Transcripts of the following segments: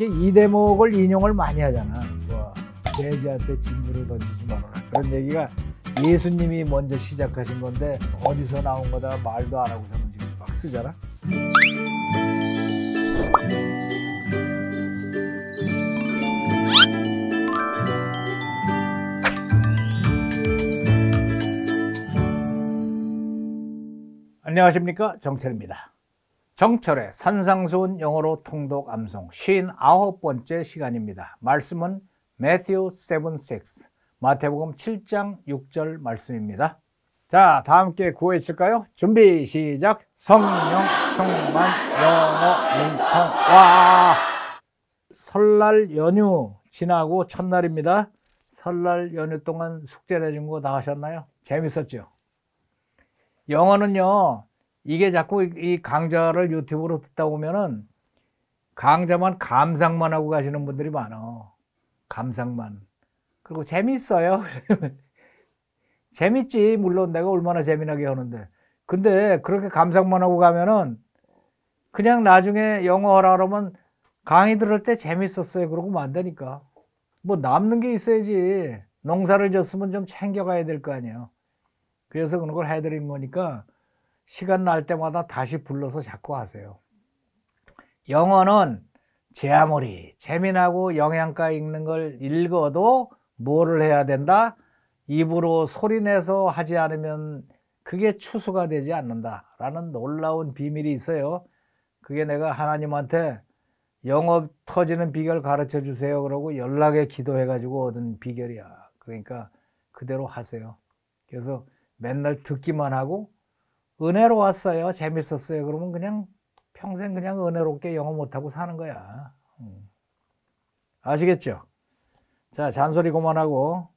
이 대목을 인용을 많이 하잖아. 뭐, 돼지한테 진물을 던지지 말아라. 그런 얘기가 예수님이 먼저 시작하신 건데 어디서 나온 거다 말도 안 하고서는 지금 막 쓰잖아. 안녕하십니까 정철입니다. 정철의 산상수훈 영어로 통독 암송 59번째 시간입니다. 말씀은 Matthew 7:6 마태복음 7장 6절 말씀입니다. 자, 다 함께 구호해칠까요? 준비 시작. 성령 충만 영어 융통 와. 설날 연휴 지나고 첫날입니다. 설날 연휴 동안 숙제 내준 거 다하셨나요 재밌었죠? 영어는요, 이게 자꾸 이 강좌를 유튜브로 듣다 보면은 강좌만 감상만 하고 가시는 분들이 많아. 감상만. 그리고 재밌어요. 재밌지. 물론 내가 얼마나 재미나게 하는데. 근데 그렇게 감상만 하고 가면은 그냥 나중에 영어 하라 그러면 강의 들을 때 재밌었어요. 그러고 만다니까. 뭐, 뭐 남는 게 있어야지. 농사를 졌으면 좀 챙겨가야 될 거 아니에요. 그래서 그런 걸 해드린 거니까 시간 날 때마다 다시 불러서 자꾸 하세요. 영어는 제 아무리 재미나고 영양가 읽는 걸 읽어도 뭐를 해야 된다? 입으로 소리내서 하지 않으면 그게 추수가 되지 않는다. 라는 놀라운 비밀이 있어요. 그게 내가 하나님한테 영업 터지는 비결 가르쳐 주세요. 그러고 연락에 기도해가지고 얻은 비결이야. 그러니까 그대로 하세요. 그래서 맨날 듣기만 하고 은혜로 왔어요. 재밌었어요. 그러면 그냥 평생 그냥 은혜롭게 영어 못하고 사는 거야. 음. 아시겠죠? 자, 잔소리 그만하고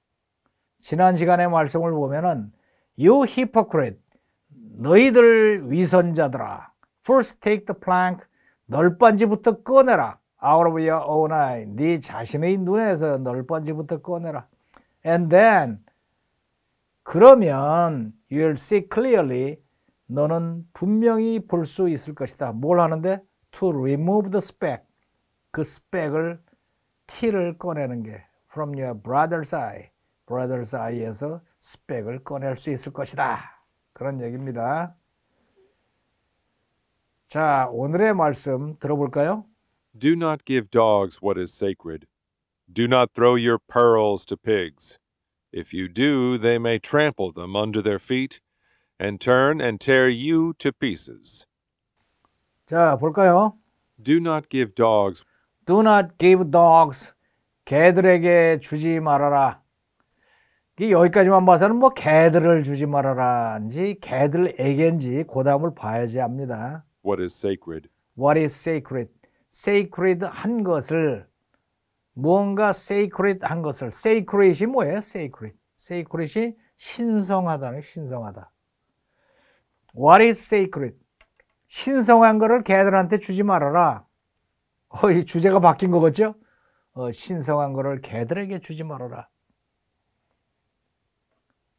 지난 시간의 말씀을 보면은 You hypocrite, 너희들 위선자들아. First take the plank, 널빤지부터 꺼내라. Out of your own eye, 네 자신의 눈에서 널빤지부터 꺼내라. And then, 그러면 you'll see clearly 너는 분명히 볼 수 있을 것이다. 뭘 하는데? To remove the speck. 그 스펙을 티를 꺼내는 게 from your brother's eye. brother's eye에서 스펙을 꺼낼 수 있을 것이다. 그런 얘기입니다. 자, 오늘의 말씀 들어볼까요? Do not give dogs what is sacred. Do not throw your pearls to pigs. If you do, they may trample them under their feet and turn and tear you to pieces. 자, 볼까요? Do not give dogs. Do not give dogs. 개들에게 주지 말아라. 이 여기까지만 봐서는 뭐 개들을 주지 말아라인지 개들에겐지 그 다음을 봐야지 합니다. What is sacred? What is sacred? sacred 한 것을 무언가 sacred 한 것을 sacred이 뭐예요? sacred. sacred이 신성하다는 신성하다. What is sacred? 신성한 거를 개들한테 주지 말아라. 어, 이 주제가 바뀐 거겠죠? 어, 신성한 거를 개들에게 주지 말아라.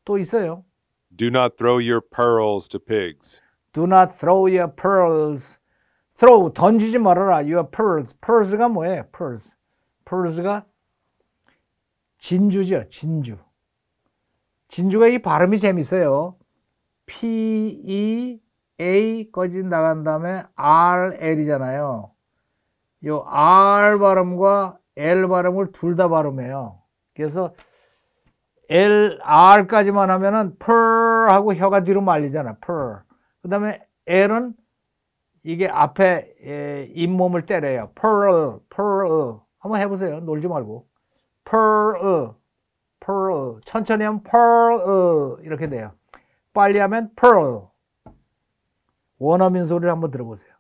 또 있어요. Do not throw your pearls to pigs. Do not throw your pearls. throw 던지지 말아라. Your pearls. pearls가 뭐예요? pearls. pearls가 진주죠. 진주. 진주가 이 발음이 재밌어요. P, E, a 꺼진 나간 다음에 R, L이잖아요. 요 R 발음과 L 발음을 둘 다 발음해요. 그래서 L, R까지만 하면은 per 하고 혀가 뒤로 말리잖아. per. 그 다음에 L은 이게 앞에 에, 예, 잇몸을 때려요. pearl, pearl. 한번 해보세요. 놀지 말고. pearl, pearl. 천천히 하면 pearl 이렇게 돼요. 빨리 하면 pearl. 원어민 소리를 한번 들어보세요.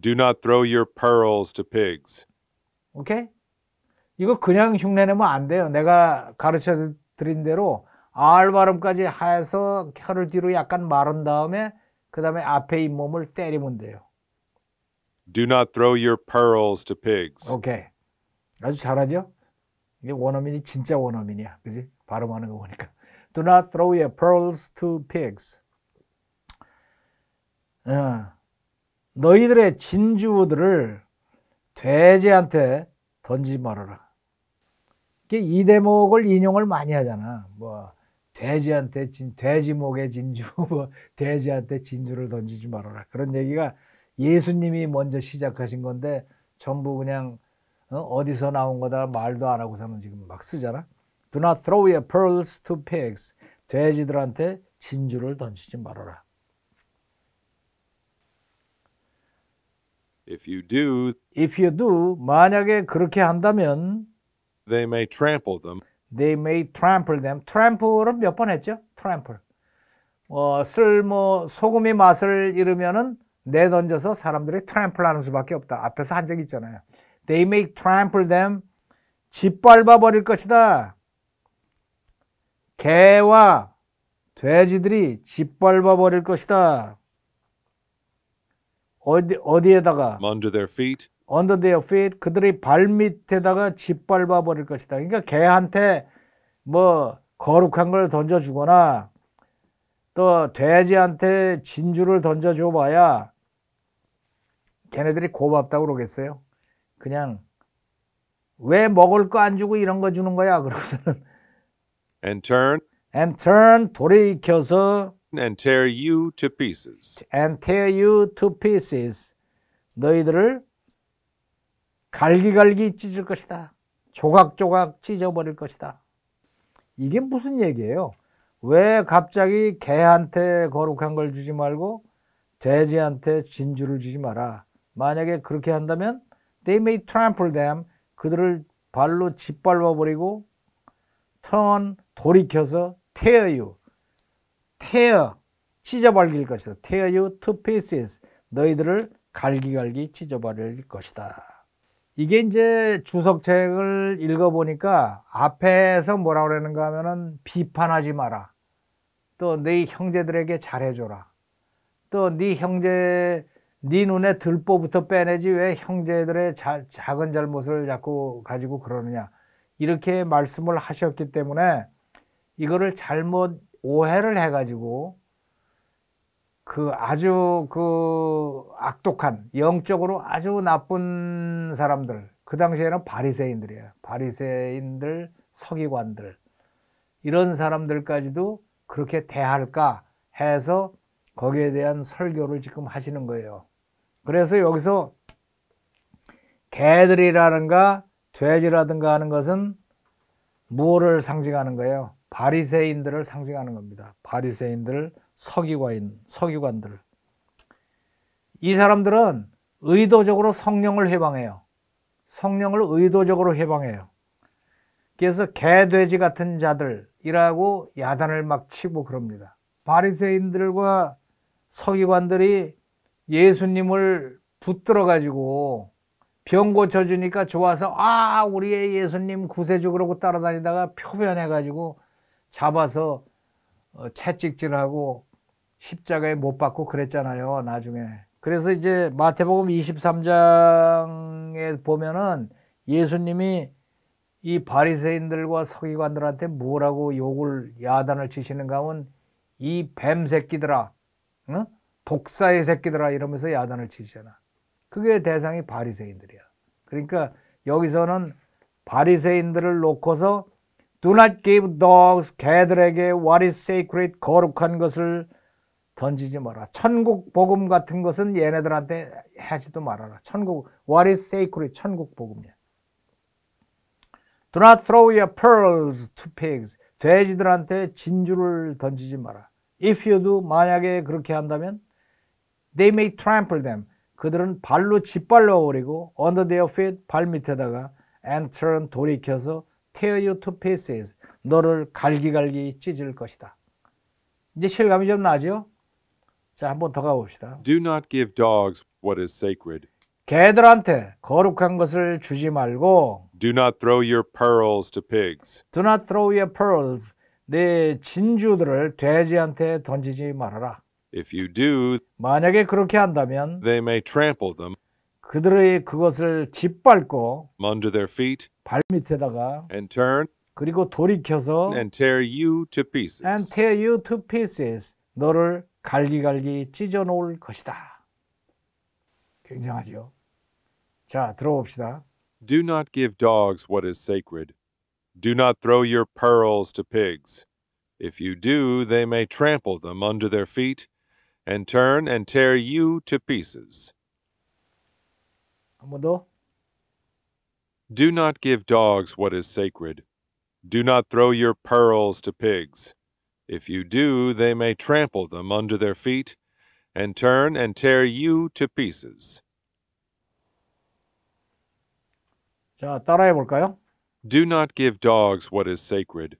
Do not throw your pearls to pigs. 오케이? 이거 그냥 흉내 내면 안 돼요. 내가 가르쳐 드린 대로 R 발음까지 해서 혀를 뒤로 약간 마른 다음에 그 다음에 앞에 잇몸을 때리면 돼요. Do not throw your pearls to pigs. 오케이. 아주 잘하죠? 이게 원어민이 진짜 원어민이야. 그지? 발음하는 거 보니까. Do not throw your pearls to pigs. 어, 너희들의 진주들을 돼지한테 던지 말아라. 이 대목을 인용을 많이 하잖아. 뭐 돼지한테 진 돼지목에 진주, 뭐 돼지한테 진주를 던지지 말아라. 그런 얘기가 예수님이 먼저 시작하신 건데 전부 그냥 어? 디서 나온 거다 말도 안 하고 사는 지금 막 쓰잖아. Do not throw your pearls to pigs. 돼지들한테 진주를 던지지 말아라. If you do, if you do, 만약에 그렇게 한다면, they may trample them. They may trample them. Trample은 몇 번 했죠? Trample. 어, 쓸모 소금의 맛을 잃으면은 내던져서 사람들이 트램플하는 수밖에 없다. 앞에서 한 적 있잖아요. They may trample them. 짓밟아 버릴 것이다. 개와 돼지들이 짓밟아 버릴 것이다. 어디 어디에다가 under their feet under their feet 그들의 발 밑에다가 짓밟아 버릴 것이다. 그러니까 개한테 뭐 거룩한 걸 던져 주거나 또 돼지한테 진주를 던져 줘 봐야 걔네들이 고맙다고 그러겠어요. 그냥 왜 먹을 거 안 주고 이런 거 주는 거야? 그러고서는 and turn and turn 돌이켜서 and tear you to pieces and tear you to pieces 너희들을 갈기갈기 찢을 것이다. 조각조각 찢어버릴 것이다. 이게 무슨 얘기예요? 왜 갑자기 개한테 거룩한 걸 주지 말고 돼지한테 진주를 주지 마라. 만약에 그렇게 한다면 they may trample them 그들을 발로 짓밟아 버리고 turn 돌이켜서 테어유 테어 찢어발길 것이다. 테어유 투페스 너희들을 갈기갈기 찢어발릴 것이다. 이게 이제 주석책을 읽어보니까 앞에서 뭐라 그러는가 하면은 비판하지 마라. 또 네 형제들에게 잘해줘라. 또 네 형제 네 눈에 들보부터 빼내지 왜 형제들의 자, 작은 잘못을 자꾸 가지고 그러느냐 이렇게 말씀을 하셨기 때문에 이거를 잘못 오해를 해가지고 그 아주 그 악독한 영적으로 아주 나쁜 사람들 그 당시에는 바리새인들이에요. 바리새인들 서기관들 이런 사람들까지도 그렇게 대할까 해서 거기에 대한 설교를 지금 하시는 거예요. 그래서 여기서 개들이라든가 돼지라든가 하는 것은 무엇을 상징하는 거예요? 바리새인들을 상징하는 겁니다. 바리새인들, 서기관, 서기관들. 이 사람들은 의도적으로 성령을 해방해요. 성령을 의도적으로 해방해요. 그래서 개돼지 같은 자들이라고 야단을 막 치고 그럽니다. 바리새인들과 서기관들이 예수님을 붙들어 가지고 병 고쳐주니까 좋아서 아 우리의 예수님 구세주 그러고 따라다니다가 표변해 가지고 잡아서 어, 채찍질하고 십자가에 못 박고 그랬잖아요. 나중에. 그래서 이제 마태복음 23장에 보면은 예수님이 이 바리새인들과 서기관들한테 뭐라고 욕을 야단을 치시는가 하면 이 뱀 새끼들아, 응? 독사의 새끼들아 이러면서 야단을 치잖아. 시 그게 대상이 바리새인들이야. 그러니까 여기서는 바리새인들을 놓고서 Do not give dogs, 개들에게 what is sacred, 거룩한 것을 던지지 마라. 천국 복음 같은 것은 얘네들한테 하지도 말아라. 천국, what is sacred, 천국 복음이야. Do not throw your pearls to pigs. 돼지들한테 진주를 던지지 마라. If you do, 만약에 그렇게 한다면 they may trample them. 그들은 발로 짓밟아 버리고 under their feet 발 밑에다가 and turn 돌이켜서 tear you to pieces. 너를 갈기갈기 찢을 것이다. 이제 실감이 좀 나죠? 자, 한번더 가봅시다. Do not give dogs what is sacred. 개들한테 거룩한 것을 주지 말고 Do not throw your pearls to pigs. Do not throw your pearls. 내 진주들을 돼지한테 던지지 말아라. If you do, 만약에 그렇게 한다면 they may trample them. 그들의 그것을 짓밟고 under their feet 발밑에다가 and turn 그리고 돌이켜서 and tear you to pieces and tear you to pieces 너를 갈기갈기 찢어 놓을 것이다. 굉장하죠. 자, 들어봅시다. Do not give dogs what is sacred. Do not throw your pearls to pigs. If you do, they may trample them under their feet and turn and tear you to pieces. Amado? Do not give dogs what is sacred. Do not throw your pearls to pigs. If you do, they may trample them under their feet and turn and tear you to pieces. 자, 따라해 볼까요? Do not give dogs what is sacred.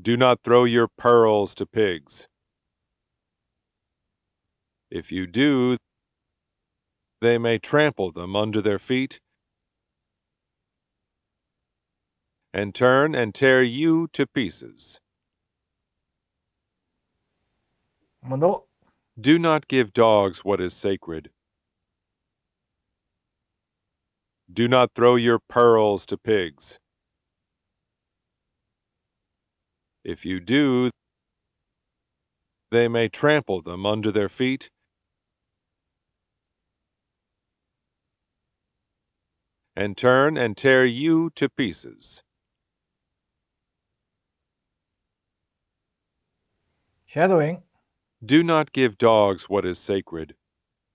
Do not throw your pearls to pigs. If you do, they may trample them under their feet and turn and tear you to pieces. Do not give dogs what is sacred. Do not throw your pearls to pigs. If you do, they may trample them under their feet and turn and tear you to pieces. Shadowing. Do not give dogs what is sacred.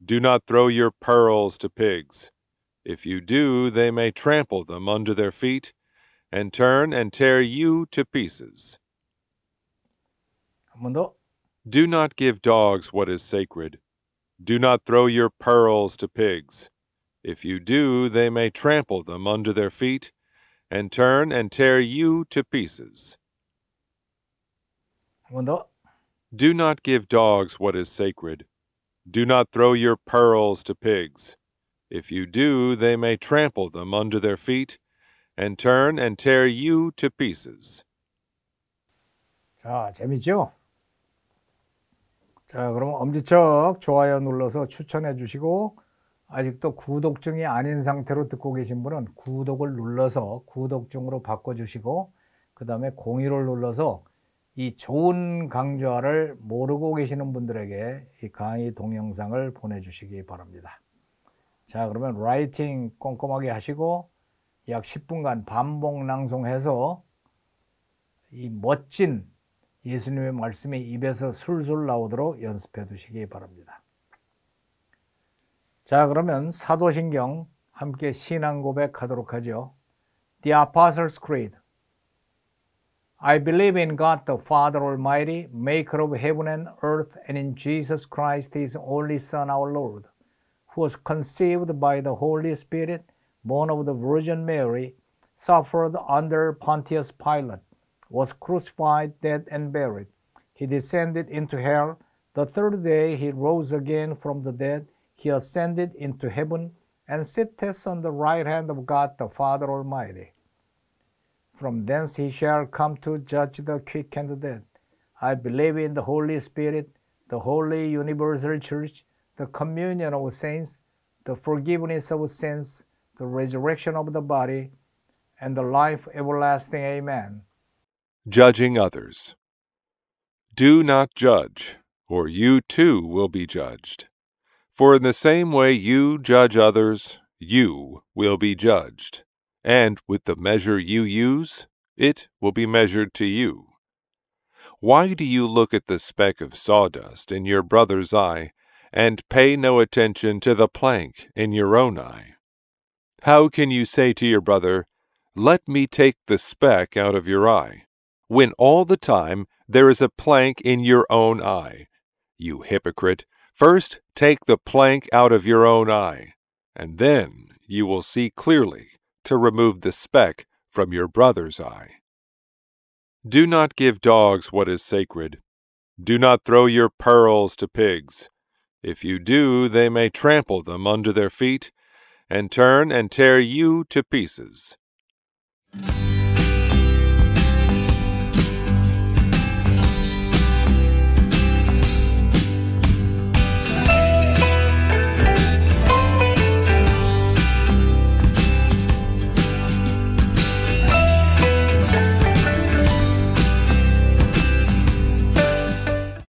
Do not throw your pearls to pigs. If you do, they may trample them under their feet and turn and tear you to pieces. Do not give dogs what is sacred. Do not throw your pearls to pigs. If you do, they may trample them under their feet and turn and tear you to pieces. Do not give dogs what is sacred. Do not throw your pearls to pigs. If you do, they may trample them under their feet and turn and tear you to pieces. 자, 재밌죠? 자, 그럼 엄지척 좋아요 눌러서 추천해 주시고 아직도 구독중이 아닌 상태로 듣고 계신 분은 구독을 눌러서 구독중으로 바꿔주시고 그 다음에 공유를 눌러서 이 좋은 강좌를 모르고 계시는 분들에게 이 강의 동영상을 보내주시기 바랍니다. 자 그러면 라이팅 꼼꼼하게 하시고 약 10분간 반복 낭송해서 이 멋진 예수님의 말씀이 입에서 술술 나오도록 연습해 두시기 바랍니다. 자, 그러면 사도신경 함께 신앙 고백하도록 하죠. The Apostles' Creed. I believe in God the Father Almighty, maker of heaven and earth, and in Jesus Christ, his only Son, our Lord, who was conceived by the Holy Spirit, born of the Virgin Mary, suffered under Pontius Pilate, was crucified, dead, and buried. He descended into hell. The third day he rose again from the dead he ascended into heaven and sitteth on the right hand of God the Father Almighty. From thence he shall come to judge the quick and the dead. I believe in the Holy Spirit, the holy universal church, the communion of saints, the forgiveness of sins, the resurrection of the body, and the life everlasting. Amen. Judging others. Do not judge, or you too will be judged. For in the same way you judge others, you will be judged. And with the measure you use, it will be measured to you. Why do you look at the speck of sawdust in your brother's eye and pay no attention to the plank in your own eye? How can you say to your brother, Let me take the speck out of your eye, when all the time there is a plank in your own eye? You hypocrite! First, take the plank out of your own eye, and then you will see clearly to remove the speck from your brother's eye. Do not give dogs what is sacred. Do not throw your pearls to pigs. If you do, they may trample them under their feet and turn and tear you to pieces.